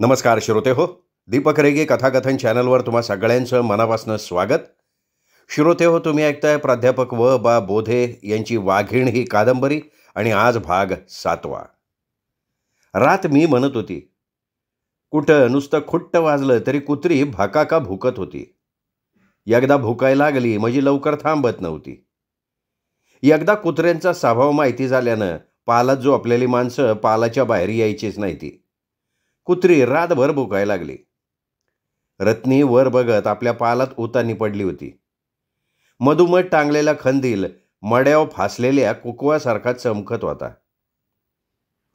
नमस्कार श्रोते हो दीपक रेगे कथाकथन चॅनलवर तुम्हा सगळ्यांचं मनापासून स्वागत श्रोते हो तुम्ही ऐकताय प्राध्यापक व बा बोधे यांची वाघीण ही कादंबरी आणि आज भाग सातवा रात मी म्हणत होती कुठं नुसतं खुट्ट वाजलं तरी कुत्री भाकाका भुकत होती एकदा भुकाय लागली म्हणजे लवकर थांबत नव्हती एकदा कुत्र्यांचा स्वभाव माहिती झाल्यानं पालात जो आपलेली माणसं पालाच्या बाहेर यायचीच नाही ती कुत्री रातभर भुकायला लागली रत्नी वर बघत आपल्या पालात उतानी पडली होती मधुमध टांगलेला खंदील मड्याव फासलेल्या कुकवासारखा चमकत होता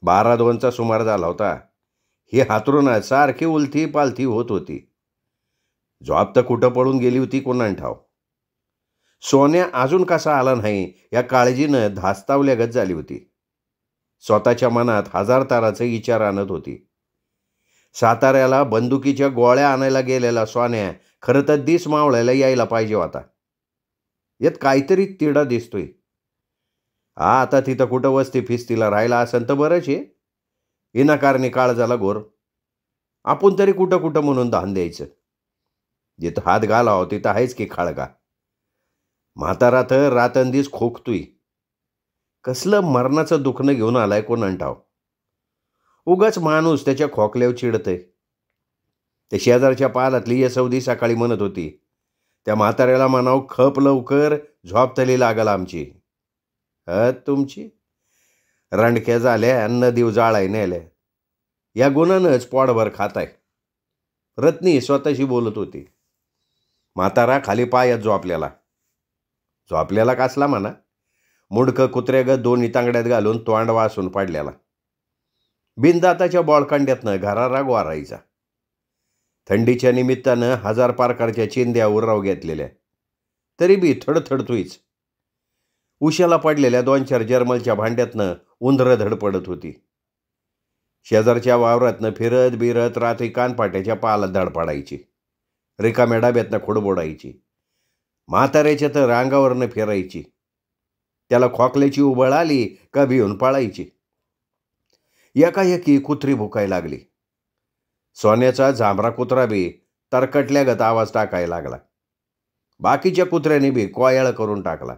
बारा दोनचा सुमार झाला होता ही हातरुणा सारखी उलथी पालथी होत होती जॉब तर कुठं पडून गेली होती कोणान ठाव सोन्या अजून कसा आला नाही या काळजीनं धास्तावल्यागत झाली होती स्वतःच्या मनात हजार ताराचे विचार आणत होती साताऱ्याला बंदुकीच्या गोळ्या आणायला गेलेला स्वान्या खरं तर दिस मावळ्याला यायला पाहिजे होता यात काहीतरी तिढा दिसतोय हा आता तिथं कुठं वस्ती फिस्तीला राहिला असेल तर बरंच आहे इनाकारणी काळ झाला गोर आपण तरी कुठं कुठं म्हणून धान द्यायचं जिथं हात हो तिथं आहेच की खाळगा म्हातारा तर रातंदीस खोकतोय कसलं मरणाचं दुखणं घेऊन आलाय कोण अंटाव उगाच माणूस त्याच्या खोकल्यावर चिडतंय ते शेजारच्या पालातली सौदी सकाळी म्हणत होती त्या म्हाताऱ्याला म्हणाव खप लवकर झोपतली लागल आमची अ तुमची रंडक्या झाल्या देव जाळाय नेल्या या गुणानंच पोटभर खाताय रत्नी स्वतःशी बोलत होती म्हातारा खाली पायात जो आपल्याला कसला म्हणा मुडकं कुत्र्यागत दोन्ही तांगड्यात घालून तोंड वासून पाडल्याला बिनदाताच्या बॉळकांड्यातनं घराराग वारायचा थंडीच्या निमित्तानं हजार पारकारच्या चेंद्या उरराव घेतलेल्या तरी बी थडथडतोयच उशाला पडलेल्या दोन चार जर्मलच्या भांड्यातनं उंदरं धडपडत होती शेजारच्या वावरातनं फिरत बिरत रात्री कानपाट्याच्या पाला धडपाडायची रिकाम्या डाब्यातनं खोडबोडायची म्हाताऱ्याच्या तर रांगावरनं फिरायची त्याला खोकल्याची उबळ आली का भिऊन पाळायची एकाएकी कुत्री भुकायला लागली सोन्याचा जांभरा कुत्रा बी गत आवाज टाकायला लागला बाकीच्या कुत्र्याने बी कोयाळ करून टाकला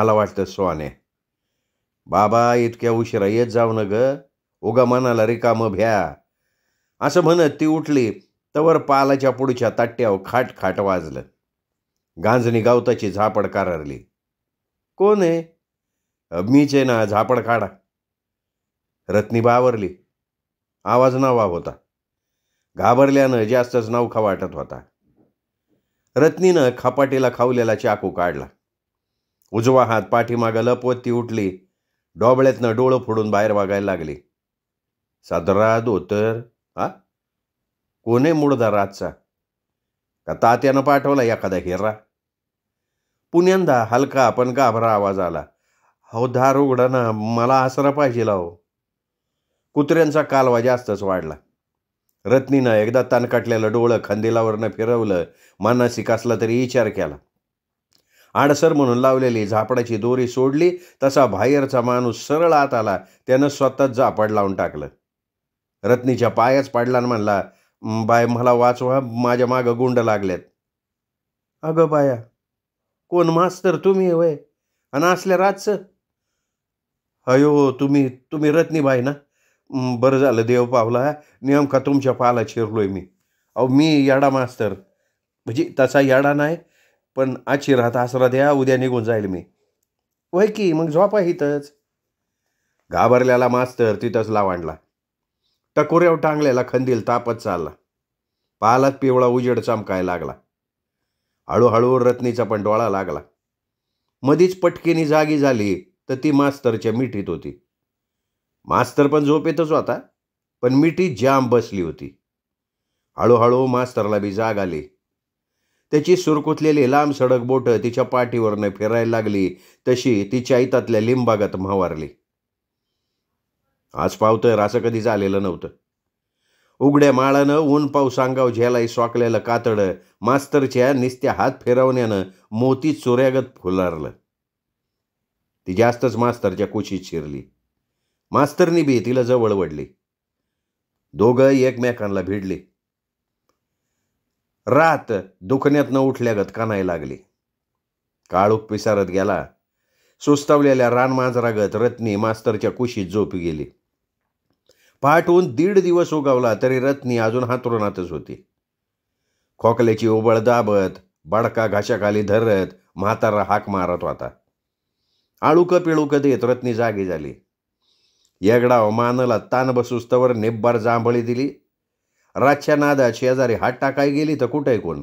आला वाटतं सोने बाबा इतक्या उशिरा येत जाऊ न ग उगा मनाला रिकाम भ्या असं म्हणत ती उठली तवर पालाच्या पुढच्या तट्ट्यावर खाट खाट वाजलं गांजणी गावताची झापड कारली कोण आहे मीच आहे ना झापड काढा रत्नी बावरली आवाज नवा होता घाबरल्यानं जास्तच नवखा वाटत होता रत्नीनं खपाटीला खावलेला चाकू काढला उजवा हात पाठीमागं लपवत ती उठली डोबळ्यातनं डोळं फोडून बाहेर वागायला लागली सादरा दोतर हा कोणे मुडदा रातचा का तात्यानं पाठवला एखादा हिरा पुण्यांदा हलका पण घाबरा आवाज आला हो दार उघडा ना मला आसरा पाहिजे लाव कुत्र्यांचा कालवा जास्तच वाढला रत्नीनं एकदा तनकाटलेलं डोळं खांदेलावरनं फिरवलं मानसिक असला तरी विचार केला आडसर म्हणून लावलेली झापडाची दोरी सोडली तसा बाहेरचा माणूस सरळ आत आला त्यानं स्वतःच झापड लावून टाकलं रत्नीच्या पायाच पाडला म्हणला बाय मला वाचवा माझ्या मागं गुंड लागलेत अगं बाया कोण मास्तर तुम्ही वय आणि असल्या राजचं अयो तुम्ही तुम्ही रत्नीबाई ना बरं झालं देव पावला का तुमच्या पाला चिरलो आहे मी अहो मी याडा मास्तर म्हणजे तसा याडा नाही पण आची राहता आसरा द्या उद्या निघून जाईल मी वय की मग झोपा इथंच घाबरलेला मास्तर तिथंच लावांडला टकोऱ्याव टांगलेला खंदील तापत चालला पालात पिवळा उजेड चमकाय लागला हळूहळू रत्नीचा पण डोळा लागला मधीच पटकेनी जागी झाली तर ती मास्तरच्या मिठीत होती मास्तर पण झोपेतच होता पण मिठी जाम बसली होती हळूहळू मास्तरला बी जाग आली त्याची सुरकुतलेली लांब सडक बोटं तिच्या पाठीवरनं फिरायला लागली तशी तिच्या इतातल्या लिंबागत म्हावारली आज पावतर असं कधी झालेलं नव्हतं उघड्या माळानं ऊन पाऊस अंगाव झेलाई स्वाकलेलं कातड मास्तरच्या निस्त्या हात फिरवण्यानं मोती चोऱ्यागत फुलारलं ती जास्तच मास्तरच्या कुशीत शिरली मास्तरनी बी तिला जवळ वडली दोघ एकमेकांना भिडली रात दुखण्यात न उठल्यागत कानाय लागली काळूख पिसारत गेला सुस्तावलेल्या रानमांजरागत रत्नी मास्तरच्या कुशीत झोपी गेली पहाटून दीड दिवस उगावला तरी रत्नी अजून हातरुणातच होती खोकल्याची ओबळ दाबत बडका घाशाखाली धरत म्हातारा हाक मारत होता आळूक पिळूक देत रत्नी जागी झाली येगडा मानला तान बसुस्तवर निब्बार जांभळी दिली रातच्या नादा शेजारी हात टाकाय गेली तर कुठे कोण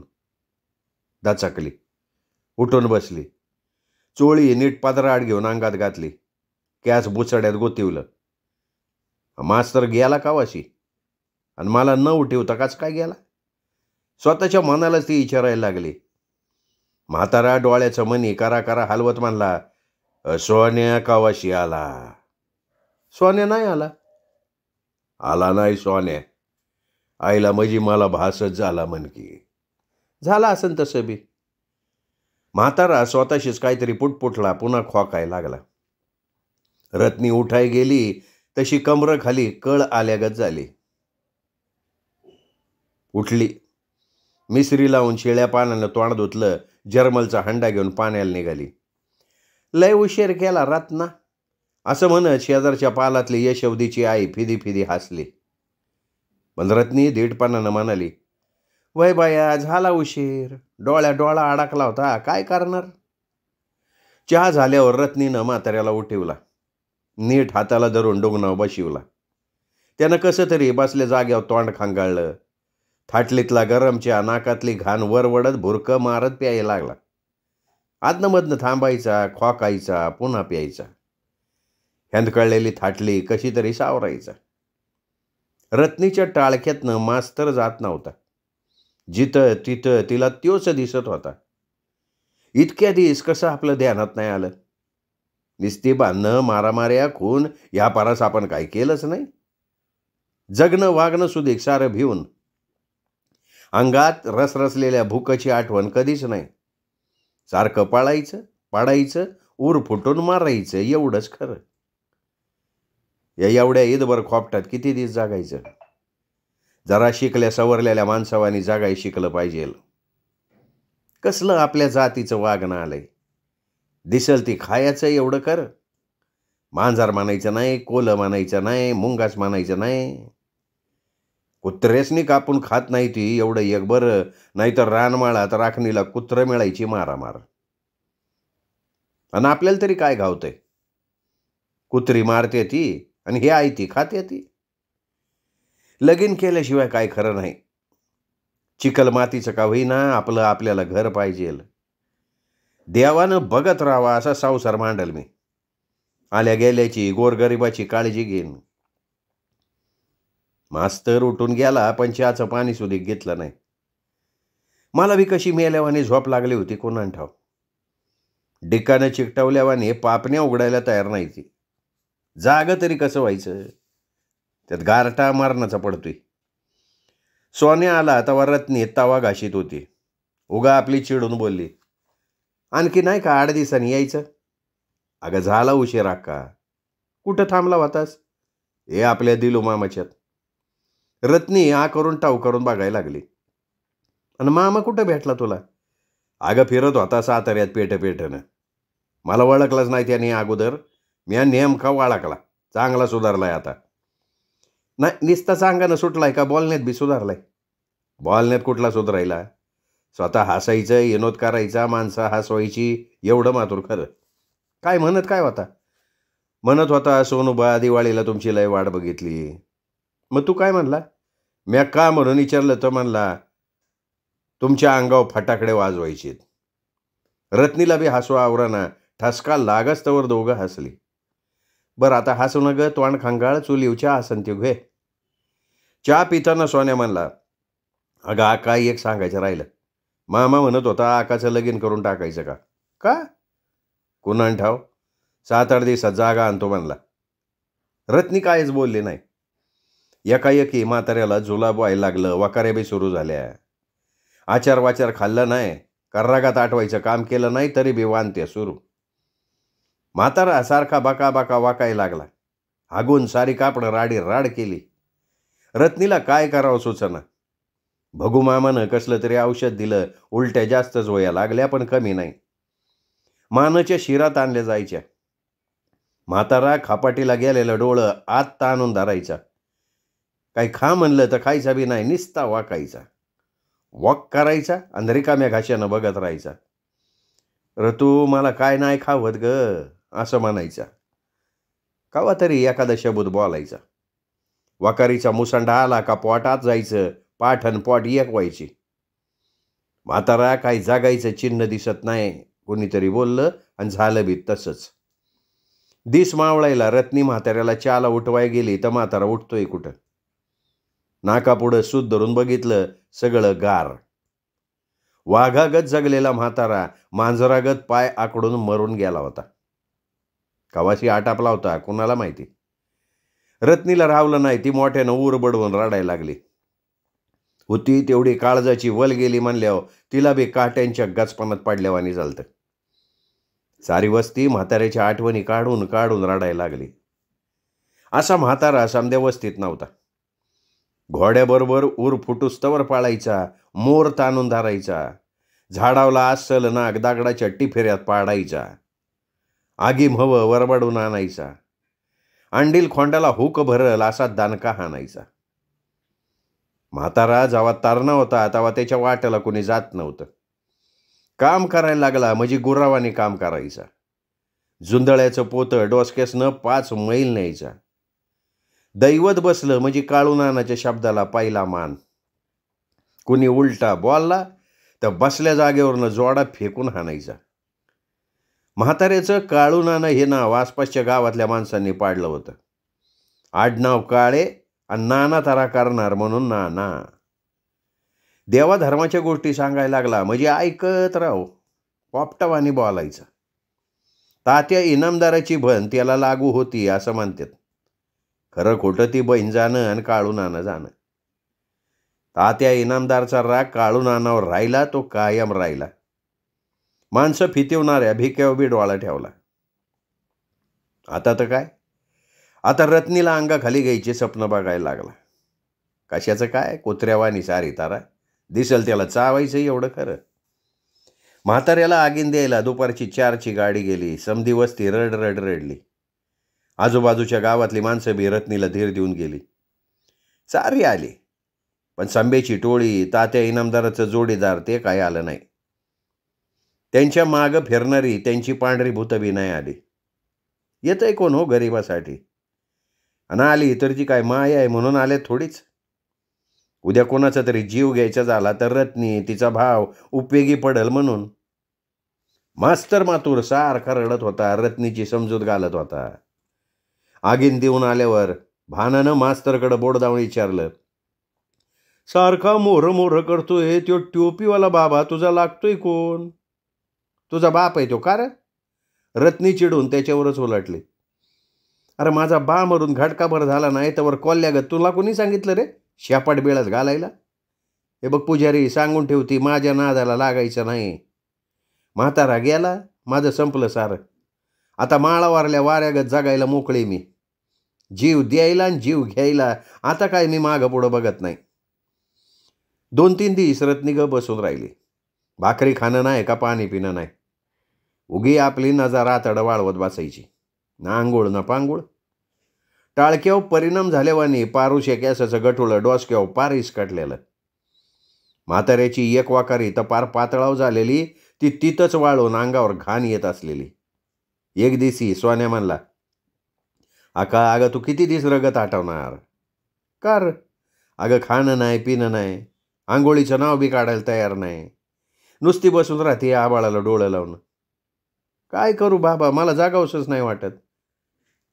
दाचकली उठून बसली चोळी नीट पदराड घेऊन अंगात घातली कॅस बुचड्यात गोतिवलं मास्तर गेला कावाशी आणि मला न उठवता काच काय गेला स्वतःच्या मनालाच ती इचारायला लागली म्हातारा डोळ्याचं मनी करा करा हलवत मानला सोन्या कावाशी आला सोन्या नाही आला आला नाही सोन्या आईला मजी म्हणजे मला भासच झाला म्हणकी झाला असन तसं बी म्हातारा स्वतःशीच काहीतरी पुटपुटला पुन्हा खोकाय लागला रत्नी उठाय गेली तशी कमर खाली कळ आल्यागत झाली उठली मिसरी लावून शिळ्या पानानं तोंड धुतलं जर्मलचा हंडा घेऊन पाण्याला निघाली लय उशीर केला रत्ना असं म्हणत शेजारच्या पालातली यशवदीची आई फिदी फिदी हसली पण रत्नी दीडपणानं म्हणाली वय बाया झाला उशीर डोळ्या डोळा अडकला होता काय करणार चहा झाल्यावर रत्नीनं म्हाताऱ्याला उठिवला नीट हाताला धरून डोंगणावर बशिवला त्यानं कसं तरी बसल्या जाग्यावर तोंड खांगाळलं थाटलीतला गरम चहा नाकातली घाण वरवडत भुरकं मारत प्यायला लागला आदनमधनं थांबायचा खोकायचा पुन्हा प्यायचा हेंदकळलेली थाटली कशी तरी सावरायचा रत्नीच्या टाळक्यातनं तर जात नव्हता जिथं तिथं तिला त्योच दिसत होता इतक्या दिस कसं आपलं ध्यानात नाही आलं निस्ती बांधणं मारामाऱ्या खून ह्या परास आपण काय केलंच नाही जगणं वागणं सुधीक सारं भिवून अंगात रसरसलेल्या भूकची आठवण कधीच नाही सारखं पाळायचं पाडायचं ऊर फुटून मारायचं एवढंच खरं या एवढ्या ईदभर खोपटात किती दिस जागायचं जरा शिकल्या सवरलेल्या माणसावानी जागाय शिकलं पाहिजे कसलं आपल्या जातीचं वागणं आलंय दिसल ती खायचं एवढं कर मांजार मानायचं नाही कोलं मानायचं नाही मुंगाच मानायचं नाही कुत्रेसनी कापून खात नाही ती एवढं एक बरं नाहीतर रानमाळात राखणीला कुत्र मिळायची मारामार आणि आपल्याला तरी काय घावतंय कुत्री मारते ती आणि हे आई ती खाते ती लगीन केल्याशिवाय काय खरं नाही चिकल मातीचं का होईना आपलं आपल्याला घर पाहिजेल देवानं बघत राहावा असा सावसार मांडल मी आल्या गेल्याची गोरगरिबाची काळजी घेईन मास्तर उठून गेला पण चहाचं पाणी सुधी घेतलं नाही मला बी कशी मेल्यावाने झोप लागली होती कोणान ठाव डिकानं चिकटवल्यावाने पापण्या उघडायला तयार नाही ती जाग तरी कसं व्हायचं त्यात गारठा मारणाचा पडतोय सोने आला तवा रत्नी तवा घाशीत होती उगा आपली चिडून बोलली आणखी नाही का आठ दिवसांनी यायचं अगं झाला उशीर का कुठं थांबला होतास हे आपल्या दिलो मामाच्यात रत्नी आ करून टाव करून बघायला लागली आणि मामा कुठं भेटला तुला अगं फिरत होता साताऱ्यात पेठ पेटनं मला ओळखलाच नाही त्याने अगोदर मी हा नेमका का चांगला सुधारला आहे आता नाही निस्ता चांगला सुटला आहे का बॉलनेत बी सुधारला आहे बॉलनेत कुठला सुधारायला स्वतः हसायचं विनोद करायचा माणसं हसवायची एवढं मातूर खरं काय म्हणत काय होता म्हणत होता सोनुबा दिवाळीला तुमची लय वाट बघितली मग तू काय म्हणला म्या का म्हणून विचारलं तर म्हणला तुमच्या अंगावर फटाकडे वाजवायचेत रत्नीला बी हसवा आवराना ठसका लागस्तवर दोघं हसली बरं आता हसू नग तोंड खांगाळ चुलीवच्या आसंती घे चहा पिताना सोन्या म्हणला अगं काही एक सांगायचं राहिलं मामा म्हणत होता आकाचं लगीन करून टाकायचं का का कुणान ठाव सात आठ दिवसात जागा आणतो म्हणला रत्नी कायच बोलली नाही एकाएकी म्हाताऱ्याला जुलाब व्हायला लागलं वकारे बी सुरू झाल्या आचार वाचार खाल्लं नाही कर्रागात आठवायचं काम केलं नाही तरी बी वानते सुरू म्हातारा सारखा बाका बाका वाकाय लागला हागून सारी कापड राडी राड केली रत्नीला काय करावं सुचना भगुमामानं कसलं तरी औषध दिलं उलट्या जास्तच वया लागल्या पण कमी नाही मानाच्या शिरात आणल्या जायच्या म्हातारा खापाटीला गेलेलं डोळं आत आणून धरायचा काही खा म्हणलं तर खायचा बी नाही निस्ता वाकायचा वॉक करायचा आणि रिकाम्या घाशानं बघत राहायचा रतू मला काय नाही खावत ग असं म्हणायचा कावा तरी एखादा शब्द बोलायचा वाकारीचा मुसंडा आला का पोटात जायचं पाठ आणि पोट एक व्हायची म्हातारा काही जागायचं चिन्ह दिसत नाही कोणीतरी बोललं आणि झालं बी तसंच दिस मावळायला रत्नी म्हाताऱ्याला चाला उठवाय गेली तर म्हातारा उठतोय कुठं नाकापुढं सूत धरून बघितलं सगळं गार वाघागत जगलेला म्हातारा मांजरागत पाय आकडून मरून गेला होता कवाशी आट आपला होता कोणाला माहिती रत्नीला रावलं नाही ती मोठ्यानं ऊर बडवून रडायला लागली होती तेवढी काळजाची वल गेली म्हणल्यावर तिला बी काट्यांच्या गचपणात पाडल्यावानी चालतं सारी वस्ती म्हाताऱ्याच्या आठवणी काढून काढून रडायला लागली असा म्हातारा समध्या वस्तीत नव्हता घोड्याबरोबर ऊर फुटुस्तवर पाळायचा मोर ताणून धारायचा झाडावला असल नाग दागडाच्या टिफेऱ्यात पाडायचा आगी म्हव वरबडून आणायचा अंडील खोंडाला हुक भरल असा दानका हानायचा म्हातारा जावा तारणा होता तेव्हा त्याच्या वाट्याला कोणी जात नव्हतं काम करायला लागला म्हणजे गुरावानी काम करायचा जुंदळ्याचं पोतं न पाच मैल न्यायचा दैवत बसलं म्हणजे नानाच्या शब्दाला पाहिला मान कुणी उलटा बोलला तर बसल्या जागेवरनं जोडा फेकून हाणायचा म्हाताऱ्याचं काळू नाना हे नाव आसपासच्या गावातल्या माणसांनी पाडलं होतं आडनाव काळे आणि नाना तारा करणार म्हणून नाना देवा धर्माच्या गोष्टी सांगायला लागला म्हणजे ऐकत राहो पॉपटवानी बोलायचं तात्या इनामदाराची बन त्याला लागू होती असं म्हणतात खरं खोटं ती बहीण जाणं आणि काळू नाणं जाणं तात्या इनामदारचा राग काळू नानावर राहिला तो कायम राहिला माणसं फितिवणाऱ्या भिक्या बिडवाळा ठेवला आता तर काय आता रत्नीला अंगाखाली घ्यायची स्वप्न बघायला लागला कशाचं काय कुत्र्यावा सारी तारा दिसल त्याला चावायचं एवढं खरं म्हाताऱ्याला आगीन द्यायला दुपारची चारची गाडी गेली समधी वस्ती रड रड रडली आजूबाजूच्या गावातली माणसं बी रत्नीला धीर देऊन गेली सारी आली पण संबेची टोळी तात्या इनामदाराचं जोडीदार ते काय आलं नाही त्यांच्या माग फिरणारी त्यांची पांढरी भूतबी नाही आली येतं कोण हो गरिबासाठी आणि आली तर जी काय माय आहे म्हणून आले थोडीच उद्या कोणाचा तरी जीव घ्यायचा झाला तर रत्नी तिचा भाव उपयोगी पडल म्हणून मास्तर मातूर सारखा रडत होता रत्नीची समजूत घालत होता आगीन देऊन आल्यावर भानानं मास्तरकडं बोट विचारलं सारखा मोर मोर करतोय तो टोपीवाला बाबा तुझा लागतोय कोण तुझा बाप आहे तो का रत्नी चिडून त्याच्यावरच उलटले अरे माझा बा मरून घटकाभर झाला नाही कॉल्या कॉल्यागत तुला कोणी सांगितलं रे शेपाट बेळच घालायला हे बघ पुजारी सांगून ठेवती माझ्या नादाला लागायचं नाही म्हातारा गेला माझं संपलं सारं आता माळावारल्या वाऱ्यागत जागायला मोकळे मी जीव द्यायला आणि जीव घ्यायला आता काय मी मागं पुढं बघत नाही दोन तीन दिवस रत्नी ग बसून राहिली भाकरी खाणं नाही का पाणी पिणं नाही उगी आपली नजारा वाळवत बसायची ना आंघोळ ना पांघोळ टाळक्याव परिणाम झाल्यावानी पारू शेक्यासाचं गठुळं डोसक्याव पार इसकटलेलं म्हाताऱ्याची एक वाकारी तर पार पातळाव झालेली ती तिथंच वाळून अंगावर घाण येत असलेली एक दिसी सोन्या म्हणला आका अगं तू किती दिस रगत आठवणार कार अगं खाणं नाही पिणं नाही आंघोळीचं नाव बी काढायला तयार नाही नुसती बसून राहते आबाळाला डोळं लावणं काय करू बाबा मला जागावसंच नाही वाटत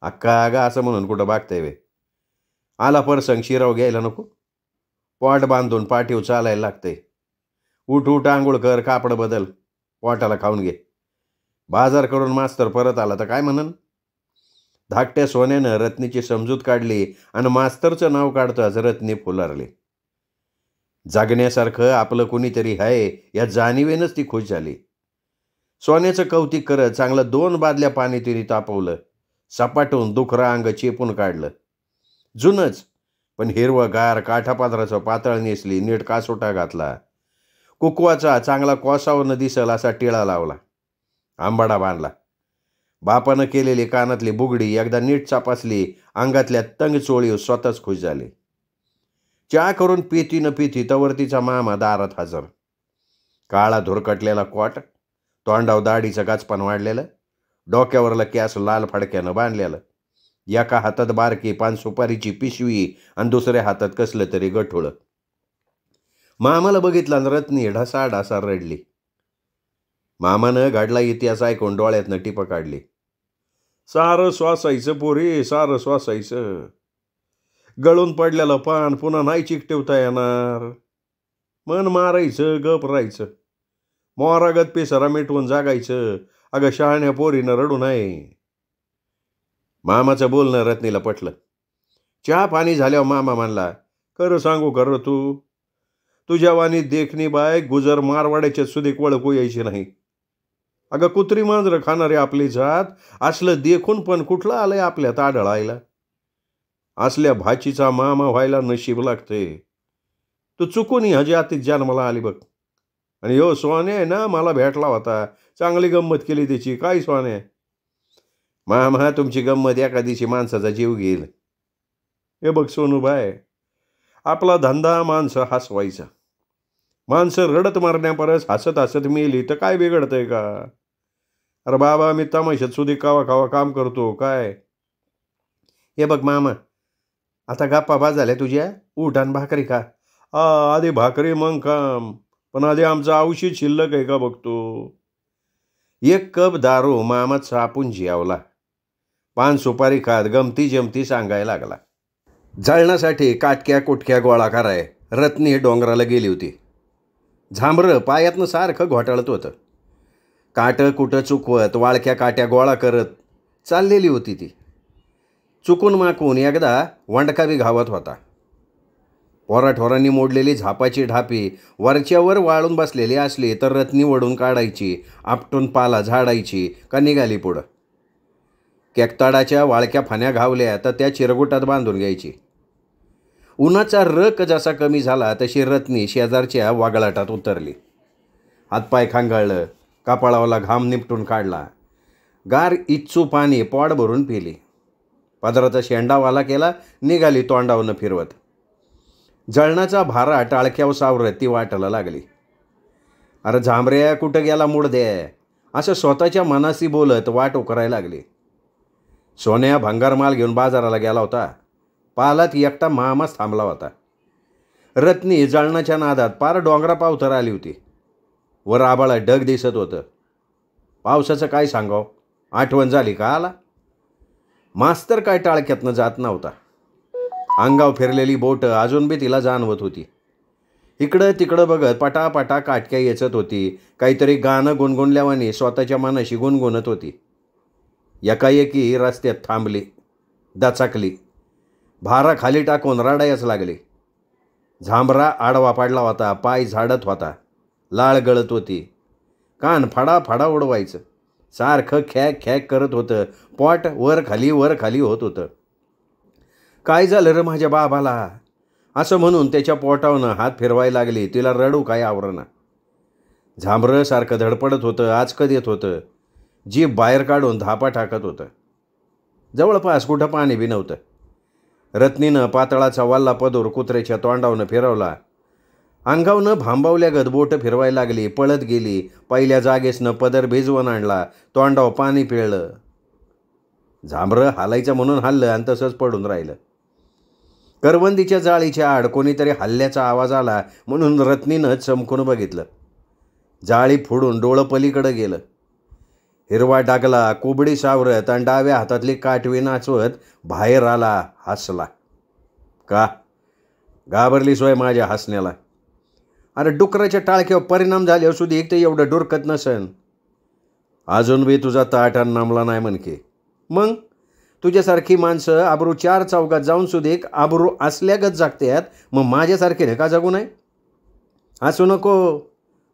अक्का आगा असं म्हणून कुठं बागतंय वे आला परसंग शिराव घ्यायला नको पॉट बांधून पाठीव चालायला लागते उठ उठ आंघोळ कर कापड बदल पॉटाला खाऊन घे बाजार करून मास्तर परत आला तर काय म्हणन धाकट्या सोन्यानं रत्नीची समजूत काढली आणि मास्तरचं नाव काढताच रत्नी फुलारली जागण्यासारखं आपलं कोणीतरी आहे या जाणीवेनंच ती खुश झाली सोन्याचं कौतिक करत चांगलं दोन बादल्या पाणी तिने तापवलं सपाटून दुखरा अंग चेपून काढलं जुनच पण हिरवं गार काठापात्राचं पातळ नेसली नीट कासोटा घातला कुकवाचा चांगला कोसावर दिसल असा टिळा लावला आंबाडा बांधला बापानं केलेली कानातली बुगडी एकदा नीट चापासली अंगातल्या तंग चोळी स्वतःच खुश झाली चहा करून पिती न पिती तवर मामा दारात हजर काळा धुरकटलेला कॉट तोंडाव दाढीचं गाचपान वाढलेलं डोक्यावरलं कॅस लाल फडक्यानं बांधलेलं एका हातात बारकी पान सुपारीची पिशवी आणि दुसऱ्या हातात कसलं तरी गठुळं मामाला बघितलं आणि रत्नी ढसा ढासा रडली मामानं गाडला इतिहास ऐकून डोळ्यातनं टिप काढली सारं श्वासायचं पोरी सारं श्वासायचं गळून पडलेलं पान पुन्हा नाही चिकटवता येणार मन मारायचं गप राहायचं मोहरागत पेसरा मिटवून जागायचं अगं शहाण्या पोरीनं रडू नये मामाचं बोलणं रत्नीला पटलं चहा पाणी झाल्यावर मामा म्हणला कर सांगू कर तू तुझ्या वाणी देखणी बाय गुजर मारवाड्याच्या सुदीक वळकू यायची नाही अगं कुत्री मांजरं खाणारे आपली जात असलं देखून पण कुठलं आलंय आपल्यात आढळायला असल्या भाचीचा मामा व्हायला नशीब लागते तू चुकून ह्या जान जन्माला आली बघ आणि हो स्वाने आहे ना मला भेटला होता चांगली गंमत केली त्याची काय स्वाने मा महा तुमची गंमत एका दिवशी माणसाचा जीव घेईल हे बघ सोनू बाय आपला धंदा माणसं हसवायचा माणसं रडत मारण्यापरस हसत हसत मेली तर काय बिघडतंय का अरे बाबा मी तमाशात सुधी कावा कावा काम करतो काय हे बघ मामा आता गप्पा बा झाल्या तुझ्या उठान भाकरी खा अ आधी भाकरी मग काम पण आधी आमचं औषध शिल्लक आहे का बघतो एक कप दारू मामात सापून जियावला पान सुपारी खात गमती जमती सांगायला लागला जळण्यासाठी काटक्या कुटक्या गोळा कराय रत्नी डोंगराला गेली होती झांबरं पायातनं सारखं घोटाळत होतं काटं कुठं चुकवत वाळक्या काट्या गोळा करत चाललेली होती ती चुकून माकून एकदा वंडकावी घावत होता ओराठोरांनी मोडलेली झापाची ढापी वरच्यावर वाळून बसलेली असली तर रत्नी वडून काढायची आपटून पाला झाडायची का निघाली पुढं केकताडाच्या वाळक्या फाण्या घावल्या तर त्या चिरगुटात बांधून घ्यायची उन्हाचा रक जसा कमी झाला तशी रत्नी शेजारच्या वागळाटात उतरली हातपाय खांगाळलं कापाळावाला घाम निपटून काढला गार इच्छू पाणी पॉड भरून पिली पदराचा शेंडावाला केला निघाली तोंडावनं फिरवत जळणाचा भारा टाळक्याव सावर ती वाटायला लागली अरे झांबऱ्या कुठं गेला मूड दे असं स्वतःच्या मनाशी बोलत वाट उकरायला लागली सोन्या माल घेऊन बाजाराला गेला होता पालात एकटा मामाच थांबला होता रत्नी जळणाच्या नादात पार डोंगरा पावतर आली होती वर आबाळा ढग दिसत होतं पावसाचं काय सांगाव आठवण झाली का आला मास्तर काय टाळक्यातनं जात नव्हता अंगाव फिरलेली बोटं अजून बी तिला जाणवत होती इकडं तिकडं बघत पटापटा काटक्या येचत होती काहीतरी गाणं गुणगुणल्यावानी स्वतःच्या मनाशी गुणगुणत होती एकाएकी रस्त्यात थांबली दचाकली भारा खाली टाकून रडायच लागली झांबरा आडवा पाडला होता पाय झाडत होता लाळ गळत होती कान फडा फडा उडवायचं सारखं खॅक खॅक करत होतं पॉट वर खाली वर खाली होत होतं काय झालं रे माझ्या बाबाला असं म्हणून त्याच्या पोटावनं हात फिरवाय लागले तिला रडू काय आवरणा सारखं धडपडत होतं आचकत येत होतं जीप बाहेर काढून धापा टाकत होतं जवळपास कुठं पाणी बी नव्हतं रत्नीनं पातळाचा वाल्ला पदूर कुत्र्याच्या तोंडावनं फिरवला अंगावनं भांबावल्यागत बोटं फिरवायला लागली पळत गेली पहिल्या जागेसनं पदर भिजवून आणला तोंडाव पाणी पिळलं झांबरं हालायचं म्हणून हल्लं आणि तसंच पडून राहिलं करवंदीच्या जाळीच्या आड कोणीतरी हल्ल्याचा आवाज आला म्हणून रत्नीनं चमकून बघितलं जाळी फोडून डोळं पलीकडं गेलं हिरवा डागला कोबडी सावरत आणि डाव्या हातातली काटवी नाचवत बाहेर आला हसला का घाबरली सोय माझ्या हसण्याला अरे डुकराच्या टाळक्यावर परिणाम झाले असू दे एक तर एवढं डुरकत नसन अजून बी तुझा आणि नमला नाही म्हणके मग तुझ्यासारखी माणसं आबरू चार चौकात जाऊन सुद्धा आबरू असल्यागत जागतात मग माझ्यासारखे का जगू नये असू नको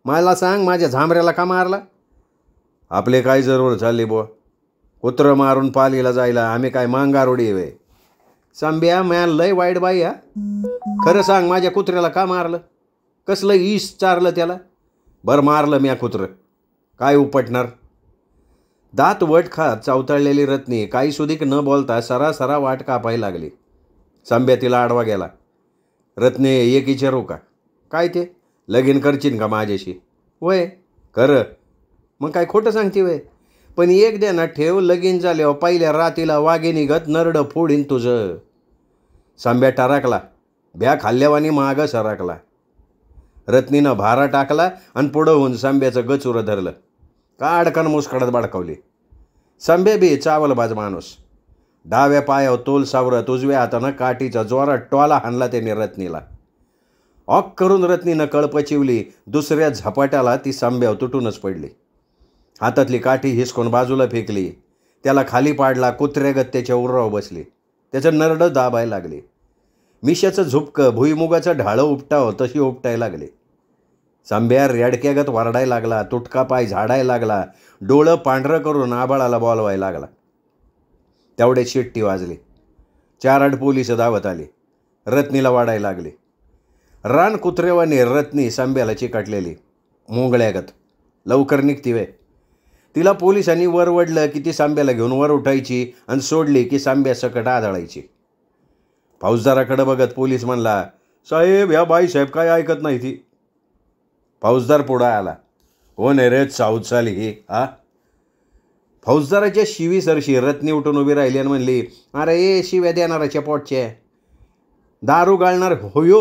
मला सांग माझ्या झांबऱ्याला का मारला आपले काय जरूर झाले बो कुत्रं मारून पालीला जायला आम्ही काय मांगारोडी वे सांब्या म्या लय वाईट बाई या खरं सांग माझ्या कुत्र्याला का मारलं कसलं ईश चारलं त्याला बरं मारलं म्या कुत्र काय उपटणार दात वट खात चावताळलेली रत्नी काही सुधीक न बोलता सरासरा वाट कापायला लागली सांब्या तिला आडवा गेला रत्ने एकीचे रोका का काय ते लगीन करचीन का माझ्याशी वय कर मग काय खोटं सांगते वय पण एक ना ठेव लगीन झाल्यावर पहिल्या रातीला वाघे निघत नरडं फोडीन तुझं सांब्या टाराकला ब्या खाल्ल्यावानी मागं सरकला रत्नीनं भारा टाकला आणि पुढं होऊन सांब्याचं गचुरं धरलं का अडकण मुसकडत बी चावल चावलबाज माणूस डाव्या पायावर तोल सावरत उजव्या हातानं काठीचा जोरात टोला हाणला त्याने रत्नीला ऑक करून रत्नीनं कळप चिवली दुसऱ्या झपाट्याला ती सांब्याव तुटूनच पडली हातातली काठी हिसकून बाजूला फेकली त्याला खाली पाडला कुत्र्यागत त्याच्या उर्राव बसली त्याचं नरडं दाबायला लागली मिशाचं झुपकं भुईमुगाचं ढाळं उपटावं तशी उपटायला लागली चांब्या रेडक्यागत वारडाय लागला तुटका पाय झाडायला लागला डोळं पांढरं करून आबाळाला बोलवायला लागला तेवढे शेट्टी वाजले चार आठ पोलिस धावत आले रत्नीला वाढायला लागले रान कुत्रेवाने रत्नी सांब्याला चिकटलेली मोंगळ्यागत लवकर निघतीवे तिला पोलिसांनी वर वडलं की ती सांब्याला घेऊन वर उठायची आणि सोडली की सांब्या सकट आदळायची फौजदाराकडं बघत पोलीस म्हणला साहेब ह्या बाईसाहेब काय ऐकत नाही ती फौजदार पुढं आला हो नाही रे चाली ही आ फौजदाराच्या शिवी सरशी रत्नी उठून उभी राहिली आणि म्हणली अरे ए शिव्या देणाराच्या पोटचे दारू गाळणार होयो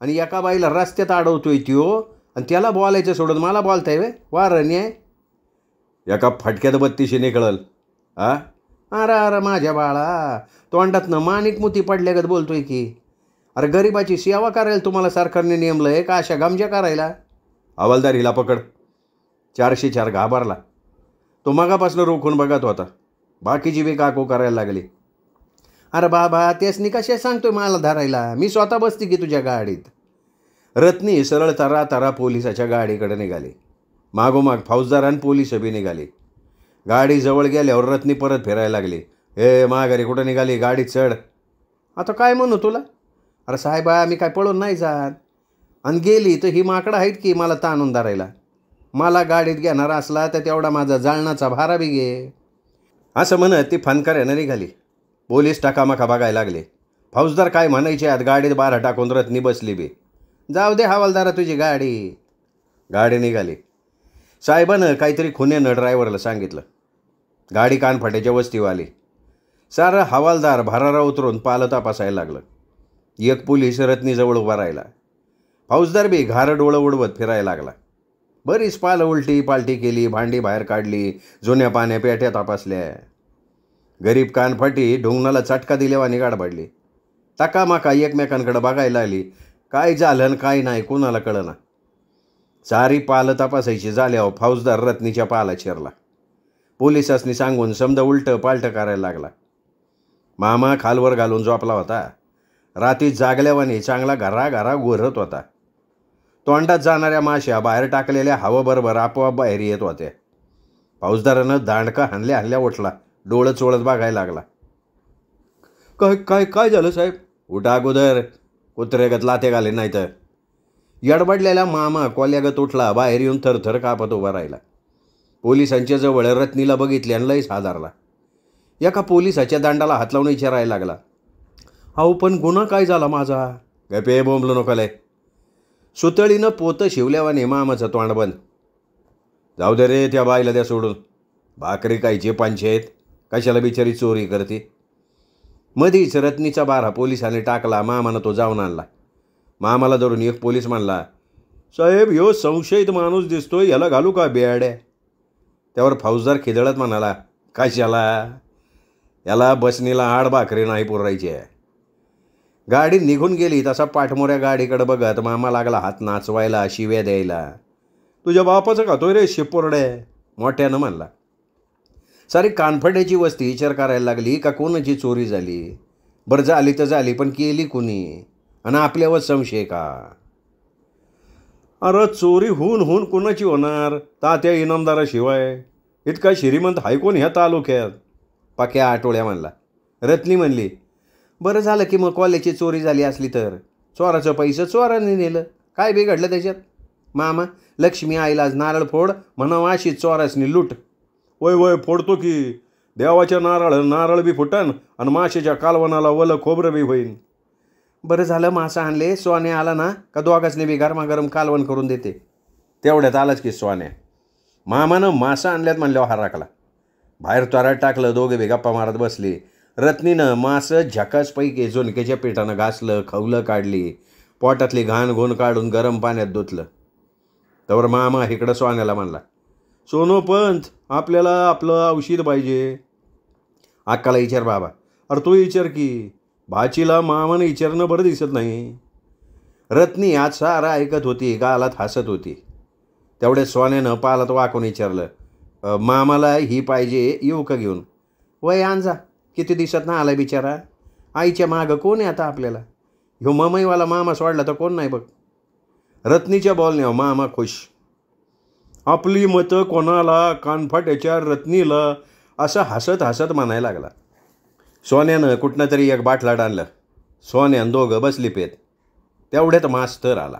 आणि एका बाईला रस्त्यात अडवतोय ती हो आणि त्याला बोलायचं सोडून मला बोलताय वे वा रणी आहे एका फटक्यात बत्तीशी निकळल आ अरे अरे माझ्या बाळा तोंडातनं माणिक मुती पडल्यागत बोलतोय की अरे गरिबाची सेवा करायला तुम्हाला सरकारने नेमलं आहे का अशा गमजा करायला हवालदार हिला पकड चारशे चार घाबरला तो मगापासून रोखून बघत होता बाकीची बी काकू करायला लागली अरे बाबा त्यासनी कशा सांगतोय मला धरायला मी स्वतः बसते की तुझ्या गाडीत रत्नी सरळ तरा तरा पोलिसाच्या गाडीकडे निघाली मागोमाग फौजदार आणि पोलिस बी निघाली गाडी जवळ गेल्यावर रत्नी परत फिरायला लागली ए माघारी कुठं निघाली गाडी चढ आता काय म्हणू तुला अरे साहेबा मी काय पळून नाही जात आणि गेली तर ही माकडं आहेत की मला ताणून धरायला मला गाडीत घेणारा असला तर तेवढा माझा जाळणाचा भारा बी घे असं म्हणत ती फनकऱ्यानं निघाली पोलीस टाकामाखा बघायला लागले फौजदार काय म्हणायचे आत गाडीत बारा टाकून रत्नी बसली बी जाऊ दे हवालदारा तुझी गाडी गाडी निघाली साहेबानं काहीतरी खुन्यानं ड्रायव्हरला सांगितलं गाडी कानफाट्याच्या वस्तीवर आली सारं हवालदार भारारा उतरून पालं तपासायला लागलं एक पोलीस रत्नीजवळ उभा राहिला फौजदार बी घार डोळं उडवत फिरायला लागला बरीच पाल उलटी पालटी केली भांडी बाहेर काढली जुन्या पाण्या पेट्या तपासल्या गरीब कानफाटी ढोंगणाला चटका दिल्यावा निगाड पडली तकामाका एकमेकांकडे बघायला आली काय झालं काय नाही कोणाला कळना सारी पालं तपासायची झाल्यावर फौजदार रत्नीच्या पाला शिरला पोलिसांनी सांगून समजा उलटं पालटं करायला लागला मामा खालवर घालून झोपला होता रात्री जागल्यावानी चांगला घरा घरा गोरत होता तोंडात जाणाऱ्या माश्या बाहेर टाकलेल्या हवाबरोबर आपोआप बाहेर येत होत्या पाऊसदारानं दांडका हणल्या हणल्या उठला डोळं चोळत बघायला लागला काय काय काय झालं साहेब उठा अगोदर कुत्रेगत लाते घाले नाही तर यडबडलेला मामा कोल्यागत उठला बाहेर येऊन थरथर कापत उभा राहिला पोलिसांच्या जवळ रत्नीला बघितले आणि लईस हादारला एका पोलिसाच्या दांडाला हात लावून विचारायला लागला अहो पण गुन्हा काय झाला माझा गपे बोंबलो नकोलाय सुतळीनं पोतं शिवल्यावाने मामाचं तोंड बंद जाऊ दे रे त्या बाईला द्या सोडून भाकरी कायचे पांचे आहेत कशाला बिचारी चोरी करते मधीच रत्नीचा बारा पोलिसाने टाकला मामानं तो जाऊन आणला मामाला धरून एक पोलीस म्हणला साहेब ह्यो संशयित माणूस दिसतोय याला घालू का बेड्या त्यावर फौजदार खिदळत म्हणाला कशाला याला बसणीला आड भाकरी नाही पुरायची आहे गाडी निघून गेली तसा पाठमोऱ्या गाडीकडे बघत मामा लागला हात नाचवायला शिव्या द्यायला तुझ्या बापाचं खातोय रे शिपोरडे मोठ्यानं म्हणला सारी कानफड्याची वस्ती विचार करायला लागली का कोणाची चोरी झाली बरं झाली तर झाली पण केली कुणी आणि आपल्यावर संशय का अरे चोरी होऊन होऊन कोणाची होणार तात्या इनामदाराशिवाय इतका श्रीमंत हायकोन ह्या तालुक्यात पाक्या आठवड्या म्हणला रत्नी म्हणली बरं झालं की मग कॉलेजची चोरी झाली असली तर चोराचं पैसं चोराने नेलं काय बिघडलं त्याच्यात मामा लक्ष्मी आईलाच नारळ फोड म्हणा अशी चोरासनी लूट वय वय फोडतो की देवाच्या नारळ नारळ बी फुटन आणि माशेच्या कालवनाला वलं खोबरं बी होईन बरं झालं मासा आणले सोने आला ना का दोघाचने बी गरमागरम कालवण करून देते तेवढ्यात आलाच की स्वाने मामानं मासा आणल्यात म्हणल्यावर राखला बाहेर त्वरात टाकलं दोघे बी गप्पा मारत बसली रत्नीनं मासं झकासपैकी झोणक्याच्या पिठानं घासलं खवलं काढली पोटातली घाण घोण काढून गरम पाण्यात धुतलं त्यावर मामा इकडं सोन्याला म्हणला सोनो पंत आपल्याला आपलं औषध पाहिजे अक्काला विचार बाबा अरे तू विचार की भाचीला मामानं विचारणं बरं दिसत नाही रत्नी आज सारा ऐकत होती गालात हसत होती तेवढे सोन्यानं पालात वाकून विचारलं मामाला ही पाहिजे येऊ का घेऊन वय आणजा किती दिवसात ना आला बिचारा आईच्या मागं कोण आहे आता आपल्याला ह्यो ममईवाला मामा सोडला तर कोण नाही बघ रत्नीच्या बॉलने हो मामा खुश आपली मतं कोणाला कानफाट्याच्या रत्नीला असं हसत हसत म्हणायला लागला सोन्यानं कुठनं तरी एक बाटला आणलं सोन्यानं दोघं बसली पेत तेवढ्यात मास्तर आला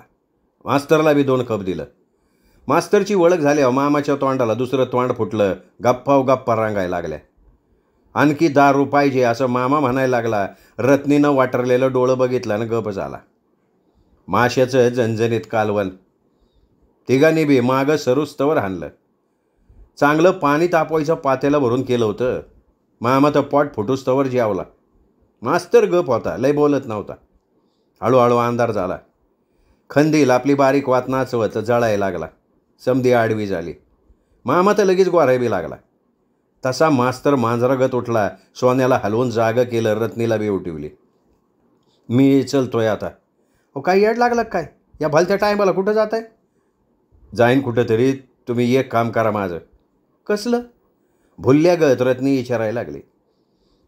मास्तरला बी दोन कप दिलं मास्तरची ओळख हो मामाच्या तोंडाला दुसरं तोंड फुटलं गप्पाव गप्पा रांगायला लागल्या आणखी दारू पाहिजे असं मामा म्हणायला लागला रत्नीनं वाटरलेलं डोळं बघितलं आणि गप झाला माशेचं झणझणीत कालवण तिघांनी बी मागं सरुस्तवर आणलं चांगलं पाणी तापवायचं पातेला भरून केलं होतं मामा तर पॉट फुटुस्तवर जेवला मास्तर गप होता लय बोलत नव्हता हळूहळू अंधार झाला खंदील आपली बारीक वात नाचवत जळायला लागला समधी आडवी झाली मामा तर लगेच बी लागला तसा मास्तर मांजरागत उठला सोन्याला हलवून जाग केलं रत्नीला बी उठवली मी चलतोय आता हो काय येड लागलं काय या भलत्या टायमाला कुठं जात आहे जाईन कुठं तरी तुम्ही एक काम करा माझं कसलं गत रत्नी विचारायला लागली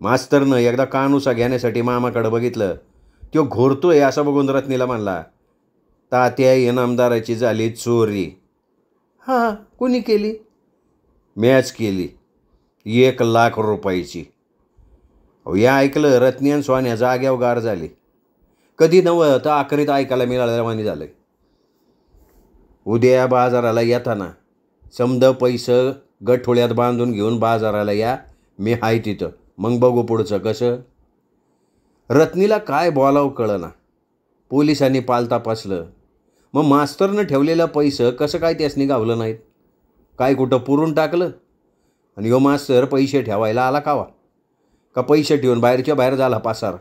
मास्तरनं एकदा कानुसा घेण्यासाठी मामाकडं बघितलं तो घोरतोय असं बघून रत्नीला म्हणला तात्या इनामदाराची झाली चोरी हां कुणी केली मॅच केली एक लाख रुपयाची या ऐकलं रत्नी स्वान्या जाग्याव गार झाली कधी नवं तर आखरीत ऐकायला मिळाल्यावानी झालं उद्या बाजाराला येताना समद पैसं गठोळ्यात बांधून घेऊन बाजाराला या मी आहे तिथं मग बघू पुढचं कसं रत्नीला काय बोलावं कळना पोलिसांनी पाल तपासलं मग मास्तरनं ठेवलेलं पैसं कसं काय त्यासनी गावलं नाहीत काय कुठं पुरून टाकलं आणि यो मास्तर पैसे ठेवायला आला कावा का पैसे ठेवून बाहेरच्या बाहेर झाला पासार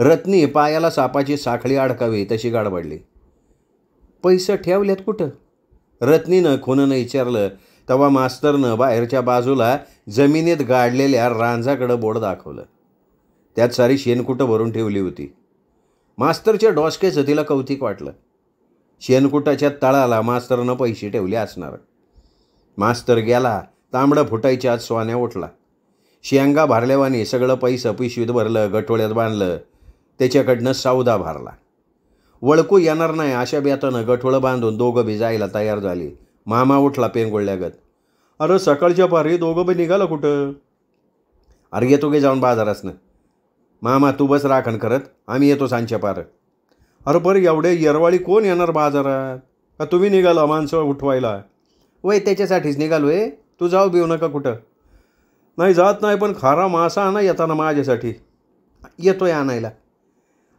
रत्नी पायाला सापाची साखळी अडकावी तशी गाडबडली पैसे ठेवलेत कुठं रत्नीनं खुनं विचारलं तेव्हा मास्तरनं बाहेरच्या बाजूला जमिनीत गाडलेल्या रांझाकडं बोर्ड दाखवलं त्यात सारी शेणकुटं भरून ठेवली होती मास्तरच्या डॉस्केचं तिला कौतिक वाटलं शेणकुटाच्या तळाला मास्तरनं पैसे ठेवले असणार मास्तर गेला तांबडं फुटायच्या आज स्वान्या उठला शियांगा भारल्यावाने सगळं पैसं पिशवीत भरलं गठोळ्यात बांधलं त्याच्याकडनं सावदा भारला वळकू येणार नाही अशा बेतानं गठोळं बांधून दोघं बी जायला तयार झाली मामा उठला पेंगुळल्यागत अरे सकाळच्या पारी दोघं बी निघालं कुठं अरे येतो गे जाऊन बाजारासनं मामा तू बस राखण करत आम्ही येतो सांच्या पार अरे बरं एवढे येरवाळी कोण येणार बाजारात का तुम्ही निघाला माणसं उठवायला वय त्याच्यासाठीच निघालो आहे तू जाऊ देऊ नका कुठं नाही जात नाही पण खारा मासा आणा येताना माझ्यासाठी येतोय आणायला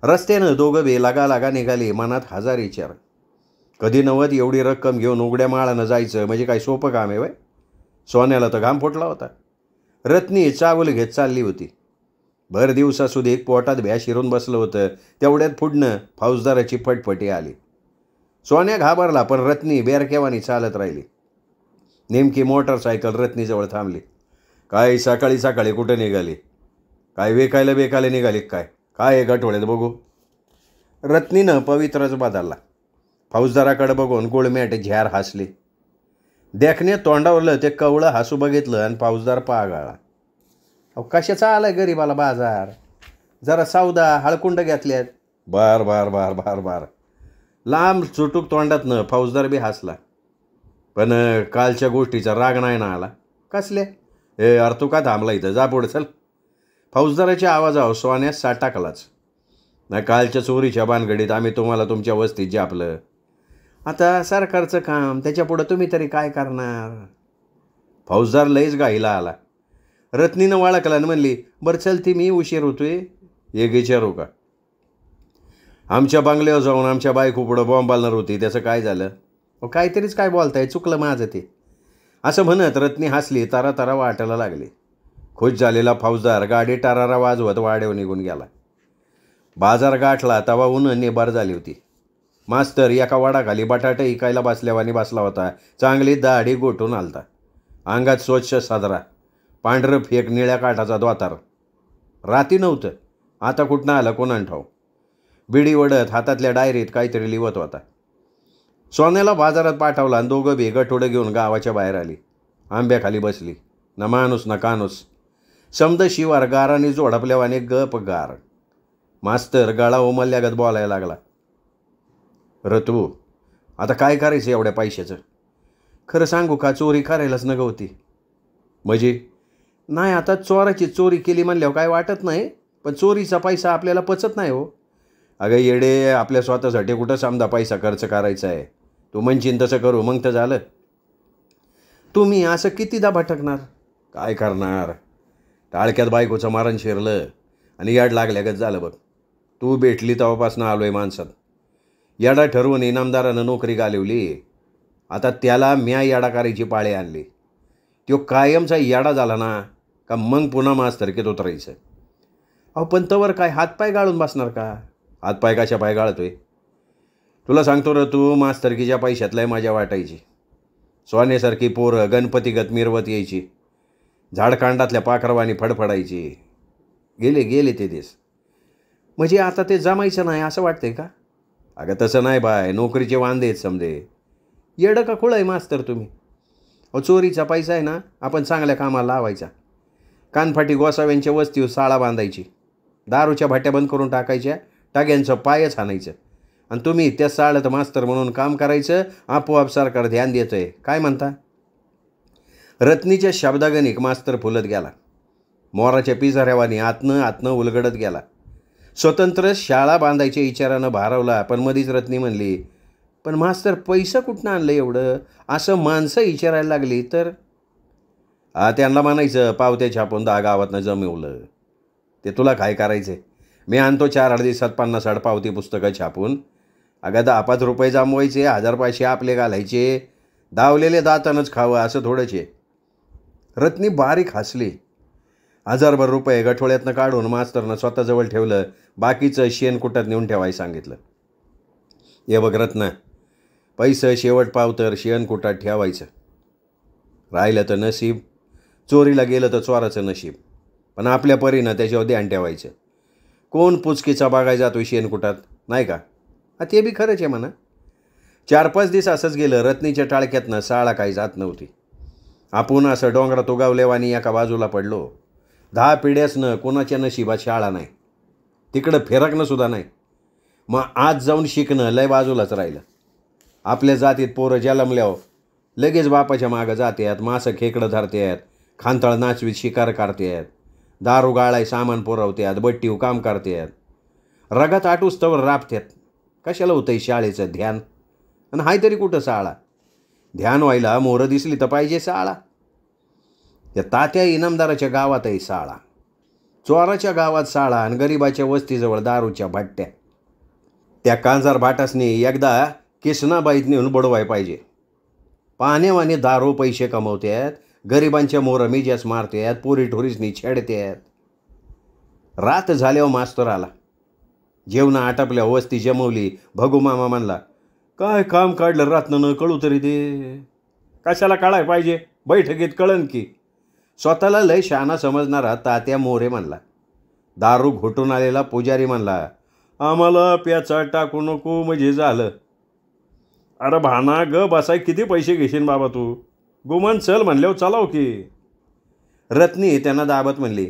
रस्त्यानं दोघं बे लागा लागा निघाले मनात हजार विचार कधी नव्हत एवढी रक्कम घेऊन उघड्या माळानं जायचं म्हणजे काय सोपं काम आहे वय सोन्याला तर घाम फुटला होता रत्नी चावल घेत चालली होती भर एक पोटात भ्या शिरून बसलं होतं तेवढ्यात फुडणं फौजदाराची फटफटी आली सोन्या घाबरला पण रत्नी बेरकेवानी चालत राहिली नेमकी मोटरसायकल रत्नीजवळ थांबली काय सकाळी सकाळी कुठं निघाली काय वेकायला बेकायला निघाली काय काय एका बघू रत्नीनं पवित्रच बदलला फौजदाराकडे बघून गुळमेट झ्यार हसली देखणे तोंडावरलं ते कवळं हसू बघितलं आणि फौजदार पागाळा अहो कशाचा आला गरीबाला बाजार जरा सावदा हळकुंड घेतल्यात बार बार बार बार बार लांब चुटूक तोंडातनं फौजदार बी हसला पण कालच्या गोष्टीचा राग नाही ना आला कसले हे अर का थांबला इथं जा पुढे चल फौजदाराच्या आवाजावर सोन्यास साठ टाकलाच नाही कालच्या चोरीच्या भानगडीत आम्ही तुम्हाला तुमच्या वस्तीत जे आपलं आता सरकारचं काम त्याच्यापुढं तुम्ही तरी काय करणार फौजदार लईच गाईला आला रत्नीनं वाळकला आणि म्हणली बरं चल ती मी उशीर होतोय ये विचारू का आमच्या बांगल्यावर जाऊन आमच्या बायको पुढं बॉम्ब बालणार होती त्याचं काय झालं हो काहीतरीच काय बोलताय चुकलं माझं ते असं म्हणत रत्नी हसली तारा तारा वाटायला लागले खुश झालेला फौजदार गाडी टारारा वाजवत वाड्यावर निघून गेला बाजार गाठला तवा ऊन निबार झाली होती मास्तर एका वाडाखाली बटाटा इकायला बसल्यावानी बसला होता चांगली दाढी गोठून आलता अंगात स्वच्छ साजरा पांढरं फेक निळ्या काठाचा द्वातार राती नव्हतं आता कुठनं आलं कोणान ठाऊ बिडी वडत हातातल्या डायरीत काहीतरी लिवत होता सोन्याला बाजारात पाठवला आणि दोघं भेगठोडं घेऊन गावाच्या बाहेर आली आंब्याखाली बसली न माणूस न कानूस समद शिवार गाराने जोडपल्यावाने गप गार मास्तर गाळा उमलल्यागत बोलायला लागला रतू आता काय करायचं एवढ्या पैशाचं खरं सांगू का चोरी करायलाच नग होती म्हणजे नाही आता चोराची चोरी केली म्हणल्यावर काय वाटत नाही पण चोरीचा पैसा आपल्याला पचत नाही हो अगं येडे आपल्या स्वतःसाठी कुठं समजा पैसा खर्च करायचा आहे तू म्हणशीन तसं करू मग तर झालं तुम्ही असं कितीदा भटकणार काय करणार टाळक्यात बायकोचं मारण शिरलं आणि याड लागल्यागत झालं बघ तू भेटली तवापासनं आलो आहे माणसात याडा ठरवून इनामदारानं नोकरी घालवली आता त्याला म्या याडाकारीची पाळी आणली तो कायमचा याडा झाला ना का मग पुन्हा मास तर्केत उतरायचं अहो पण तवर काय हातपाय गाळून बसणार का हातपाय कशा पाय गाळतोय तुला सांगतो र तू मास्तरकीच्या पैशातलाही माझ्या वाटायची सोन्यासारखी पोरं गणपतीगत मिरवत यायची झाडकांडातल्या पाखरवाणी फडफडायची गेले गेले ते दिस म्हणजे आता ते जमायचं नाही असं वाटतंय का अगं तसं नाही बाय नोकरीचे वांदे आहेत समजे येडं का खुळं आहे मास्तर तुम्ही अ चोरीचा पैसा आहे ना आपण चांगल्या कामाला लावायचा कानफाटी गोसाव्यांच्या वस्तीवर साळा बांधायची दारूच्या भाट्या बंद करून टाकायच्या टाग्यांचं पायच आणायचं आणि तुम्ही त्या साळत मास्तर म्हणून काम करायचं आपोआप सरकार ध्यान देतोय काय म्हणता रत्नीच्या शब्दागणिक मास्तर फुलत गेला मोराच्या पिझाऱ्यावानी आतनं आतनं उलगडत गेला स्वतंत्र शाळा बांधायच्या इचारानं भारवला पण मधीच रत्नी म्हणली पण मास्तर पैसा कुठनं आणलं एवढं असं माणसं इचारायला लागली तर त्यांना म्हणायचं पावते छापून दहा गावातनं जमवलं ते तुला काय करायचं मी आणतो चार आठ दिवसात पन्नास आठ पावती पुस्तकं छापून अगं दहा पाच रुपये जमवायचे हजार पाचशे आपले घालायचे दावलेले दातानच खावं असं थोडंचे रत्नी बारीक हसली हजारभर रुपये गठोळ्यातनं काढून मास्तरनं स्वतःजवळ ठेवलं बाकीचं शेण नेऊन ठेवायला सांगितलं हे बघ रत्न पैसं शेवट पावतर शेण कुटात ठेवायचं राहिलं तर नशीब चोरीला गेलं तर चोराचं नशीब पण आपल्या परीनं त्याच्यावर ध्यान ठेवायचं कोण पुचकीचा बागाय जातो शेणकुटात नाही का हा ते बी खरंच आहे म्हणा चार पाच दिवस असंच गेलं रत्नीच्या टाळक्यातनं साळा काही जात नव्हती आपण असं डोंगरात उगावलेवानी एका बाजूला पडलो दहा पिढ्यासनं कोणाच्या नशिबात शाळा नाही तिकडं सुद्धा नाही मग आज जाऊन शिकणं लय बाजूलाच राहिलं आपल्या जातीत पोरं ज्यालमल्यावर लगेच बापाच्या मागं आहेत मासं खेकडं आहेत खांतळ नाचवीत शिकार आहेत दारू गाळाय सामान आहेत बट्टीव काम आहेत रगत आटूस्तवर राबतेत कशाला होतंय शाळेचं ध्यान आणि हाय तरी कुठं साळा ध्यान व्हायला मोरं दिसली तर पाहिजे साळा त्या तात्या इनामदाराच्या गावातही साळा चोराच्या गावात साळा आणि गरिबाच्या वस्तीजवळ दारूच्या भाट्ट्या त्या कांजार भाटासनी एकदा किसनाबाईत नेऊन बडवाय पाहिजे पाण्यावाने दारू पैसे कमवतात गरिबांच्या मोरं मिजास मारतात पोरी ठोरीसनी छेडतात रात झाल्यावर मास्तर आला जेवणा आटापल्या अवस्थी जमवली मामा म्हणला काय काम काढलं न कळू तरी दे कशाला काढाय पाहिजे बैठकीत कळन की स्वतःला लय शहाणा समजणारा तात्या मोरे म्हणला दारू घोटून आलेला पुजारी म्हणला आम्हाला प्याचा टाकू नको म्हणजे झालं अरे भाना ग बसाय किती पैसे घेशील बाबा तू गुमान चल म्हणल्यावर चालाव की रत्नी त्यांना दाबत म्हणली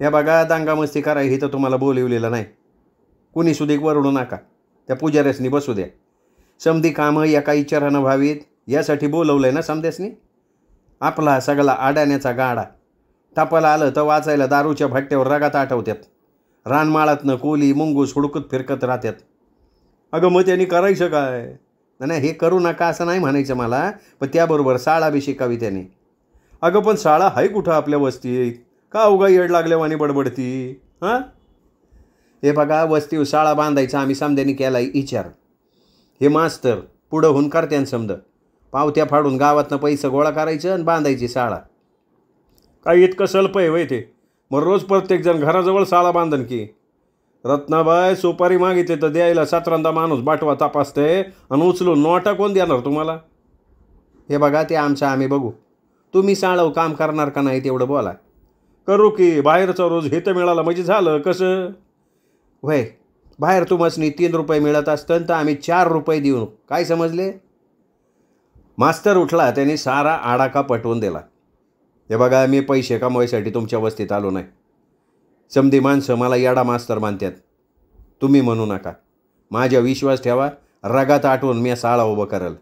या बघा दांगामस्ती करा ही तर तुम्हाला बोलवलेलं नाही कुणी सुदीक वरडू नका त्या पुजाऱ्यासनी बसू द्या समधी कामं एका इचारानं व्हावीत यासाठी बोलवलं आहे ना समध्यासनी आपला सगळा आडाण्याचा गाडा तापाला आलं तर वाचायला दारूच्या भट्ट्यावर रगात आठवत्यात रानमाळातनं कोली मुंगूस हुडकत फिरकत राहतात अगं मग त्यांनी करायचं काय नाही हे करू नका असं नाही म्हणायचं मला पण त्याबरोबर साळा बी शिकावी त्याने अगं पण साळा आहे कुठं आपल्या वस्तीत का उगा येड वाणी बडबडती हां हे बघा वस्ती उसाळा बांधायचा आम्ही समध्याने केला विचार हे मास्तर पुढं करते आणि समजा पावत्या फाडून गावातनं पैसे गोळा करायचं आणि बांधायची साळा काय इतकं सल्प आहे वय ते मग रोज प्रत्येकजण घराजवळ साळा बांधन की रत्नाबाई सुपारी मागितले तर द्यायला सतरांदा माणूस बाटवा तपासते आणि उचलून नोटा कोण देणार तुम्हाला हे बघा ते आमच्या आम्ही बघू तुम्ही साळव काम करणार का नाही तेवढं बोला करू की बाहेरचा रोज हित मिळाला म्हणजे झालं कसं होय बाहेर नाही तीन रुपये मिळत असतं तर आम्ही चार रुपये देऊ काय समजले मास्तर उठला त्यांनी सारा आडाका पटवून दिला हे बघा मी पैसे कमवायसाठी तुमच्या वस्तीत आलो नाही समधी माणसं मला याडा मास्तर मानतात तुम्ही म्हणू नका माझ्या विश्वास ठेवा रगात आठवून मी साळा उभं करेल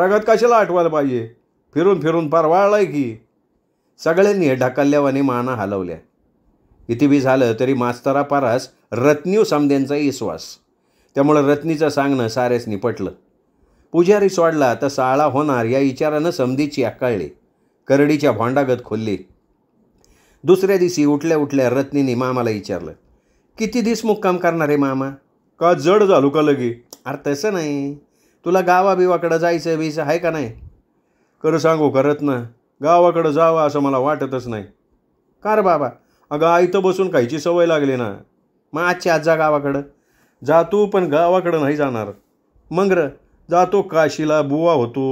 रगात कशाला आठवायला पाहिजे फिरून फिरून परवाळलं की सगळ्यांनी ढकलल्यावाने माना हलवल्या किती बी झालं तरी मास्तरा पारास रत्नीव समध्यांचा इश्वास त्यामुळं रत्नीचं सांगणं सारेच निपटलं पुजारी सोडला तर साळा होणार या विचारानं समधीची आकाळली करडीच्या भांडागत खोलली दुसऱ्या दिवशी उठल्या उठल्या रत्नीने मामाला विचारलं किती दिस मुक्काम करणार आहे मामा का जड झालो का लगे अरे तसं नाही तुला गावाबिवाकडं जायचं बीचं आहे का नाही खरं सांगू का रत्न गावाकडं जावं असं मला वाटतच नाही का रे बाबा अगं आई तर बसून काहीची सवय लागली ना मग आजची आज जा गावाकडं जातो पण गावाकडं नाही जाणार र जातो काशीला बुवा होतो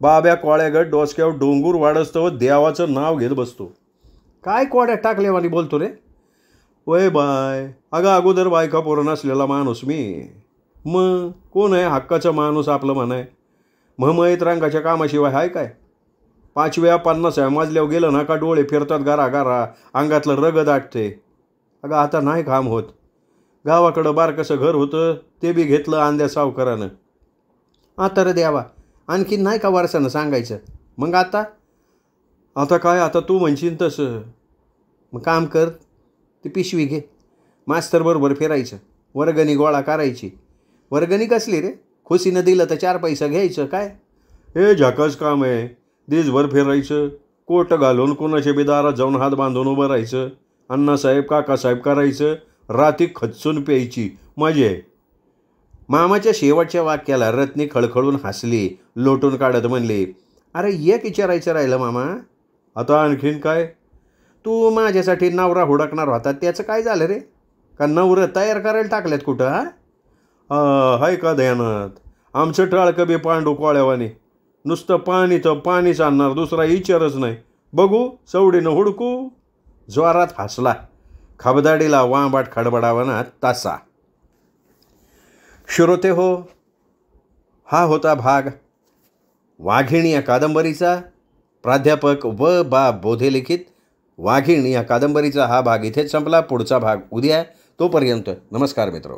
बाब्या कोळ्यागड डोसक्यावर डोंगूर व देवाचं नाव घेत बसतो काय कोड्या टाकल्यावानी बोलतो रे वय बाय अगं अगोदर बायका पोरं असलेला माणूस मी मग कोण आहे हक्काचा माणूस आपलं आहे मग रंगाच्या कामाशिवाय हाय काय पाचव्या पन्नास आहे माजल्यावर गेलं ना का डोळे फिरतात गारा गारा अंगातलं रग दाटते अगं आता नाही काम होत गावाकडं बारकसं घर होतं ते बी घेतलं आंध्या सावकारानं आता द्यावा आणखी नाही का वारसानं सांगायचं मग आता आता काय आता तू म्हणशील तसं मग काम कर ती पिशवी घे मास्तरबरोबर फिरायचं वर्गणी गोळा करायची वर्गणी कसली रे खुशीनं दिलं तर चार पैसा घ्यायचं काय हे झाकच काम आहे दिसभर फिरायचं कोट घालून कोणाच्या बी दारात जाऊन हात बांधून उभं राहायचं अण्णासाहेब काकासाहेब करायचं राती खचून प्यायची मजे मामाच्या शेवटच्या वाक्याला रत्नी खळखळून हसली लोटून काढत म्हणली अरे एक विचारायचं राहिलं मामा आता आणखीन काय तू माझ्यासाठी नवरा हुडकणार होता त्याचं काय झालं रे का नवरं तयार करायला टाकल्यात कुठं हा हाय का ध्यानात आमचं टाळकं बी पांडू कोळ्यावानी नुसतं पाणीचं पाणीच आणणार दुसरा विचारच नाही बघू सवडीनं हुडकू जोरात हसला खबदाडीला वाट खडबडावना तासा श्रोते हो हा होता भाग वाघिणी या कादंबरीचा प्राध्यापक व बा बोधे लिखित वाघिण या कादंबरीचा हा भाग इथेच संपला पुढचा भाग उद्या तोपर्यंत नमस्कार मित्र